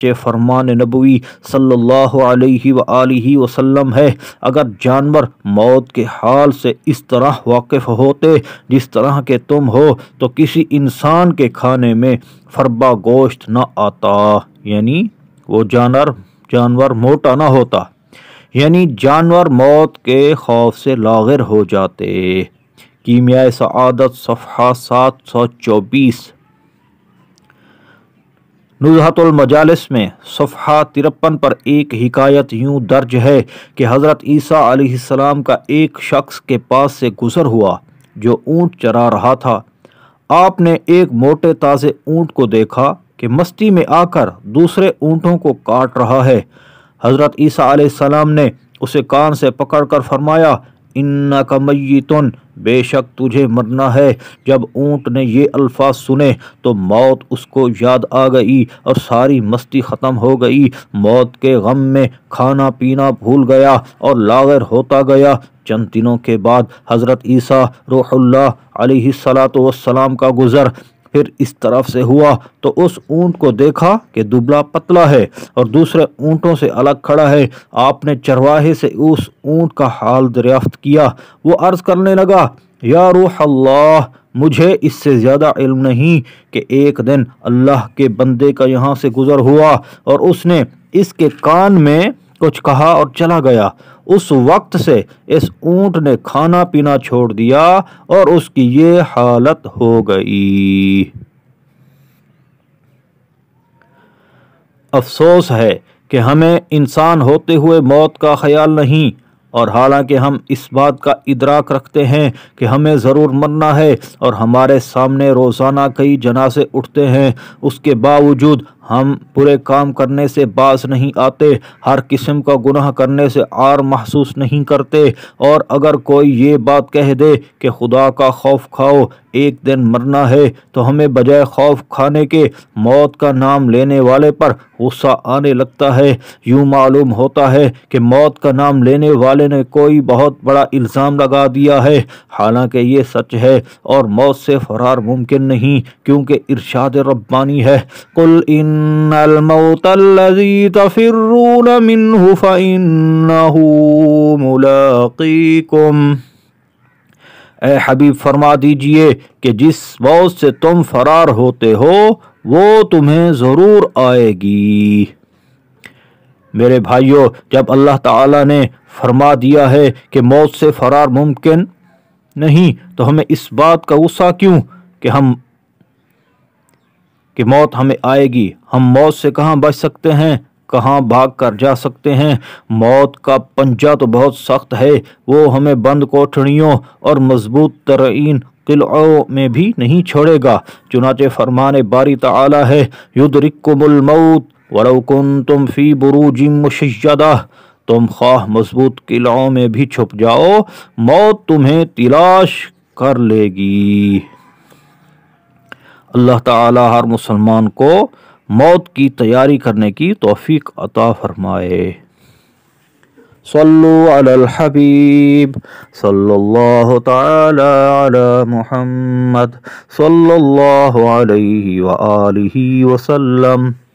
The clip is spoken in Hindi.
सच्चे फरमान नबी सल्ला वसलम है अगर जानवर मौत के हाल से इस तरह वाकिफ होते जिस तरह के तुम हो तो किसी इंसान के खाने में फरबा गोश्त ना आता यानी वो जानवर जानवर मोटा ना होता यानी जानवर मौत के खौफ से लागिर हो जाते कीमिया सदत सफ़ा सात सौ चौबीस नुजहतुल मजालिस में सफ़ा तिरपन पर एक हिकायत यूं दर्ज है कि हज़रत ईसा आसमाम का एक शख्स के पास से गुज़र हुआ जो ऊँट चरा रहा था आपने एक मोटे ताज़े ऊँट को देखा कि मस्ती में आकर दूसरे ऊँटों को काट रहा है हज़रत ईसा आसमाम ने उसे कान से पकड़कर फरमाया इन्ना का बेशक तुझे मरना है जब ऊँट ने ये अल्फाज सुने तो मौत उसको याद आ गई और सारी मस्ती ख़त्म हो गई मौत के गम में खाना पीना भूल गया और लागर होता गया चंद दिनों के बाद हज़रत ईसा रोहल्ला सलात वसलाम का गुज़र फिर इस तरफ से हुआ तो उस ऊंट को देखा कि दुबला पतला है और दूसरे ऊंटों से अलग खड़ा है आपने चरवाहे से उस ऊंट का हाल दरियाफ्त किया वो अर्ज़ करने लगा या रूह अल्लाह मुझे इससे ज़्यादा इल्म नहीं कि एक दिन अल्लाह के बंदे का यहाँ से गुज़र हुआ और उसने इसके कान में कुछ कहा और चला गया उस वक्त से इस ऊँट ने खाना पीना छोड़ दिया और उसकी ये हालत हो गई अफसोस है कि हमें इंसान होते हुए मौत का ख्याल नहीं और हालांकि हम इस बात का इदराक रखते हैं कि हमें ज़रूर मरना है और हमारे सामने रोज़ाना कई जनाजे उठते हैं उसके बावजूद हम बुरे काम करने से बास नहीं आते हर किस्म का गुनाह करने से आर महसूस नहीं करते और अगर कोई ये बात कह दे कि खुदा का खौफ खाओ एक दिन मरना है तो हमें बजाय खौफ खाने के मौत का नाम लेने वाले पर गुस्सा आने लगता है यूँ मालूम होता है कि मौत का नाम लेने वाले ने कोई बहुत बड़ा इल्ज़ाम लगा दिया है हालांकि ये सच है और मौत से फरार मुमकिन नहीं क्योंकि इरशाद रब्बानी है कुल इन हबीब फरमा दीजिए कि जिस मौत से तुम फरार होते हो वो तुम्हें ज़रूर आएगी मेरे भाइयों जब अल्लाह ताला ने फरमा दिया है कि मौत से फरार मुमकिन नहीं तो हमें इस बात का गुस्सा क्यों कि हम कि मौत हमें आएगी हम मौत से कहाँ बच सकते हैं कहाँ भाग कर जा सकते हैं मौत का पंजा तो बहुत सख्त है वो हमें बंद कोठड़ियों और मजबूत तरीन किलों में भी नहीं छोड़ेगा चुनाचे फरमान बारी तला है युद्ध रिकमौत वरुकुन तुम फ़ी जिम मुशदा तुम खाह मजबूत किलों में भी छुप जाओ मौत तुम्हें तिलाश कर लेगी अल्लाह ताला हर मुसलमान को मौत की तैयारी करने की तौफीक अता फरमाए सल्लु अल हबीब सल्लल्लाहु ताला अला मुहम्मद सल्लल्लाहु अलैहि व आलिहि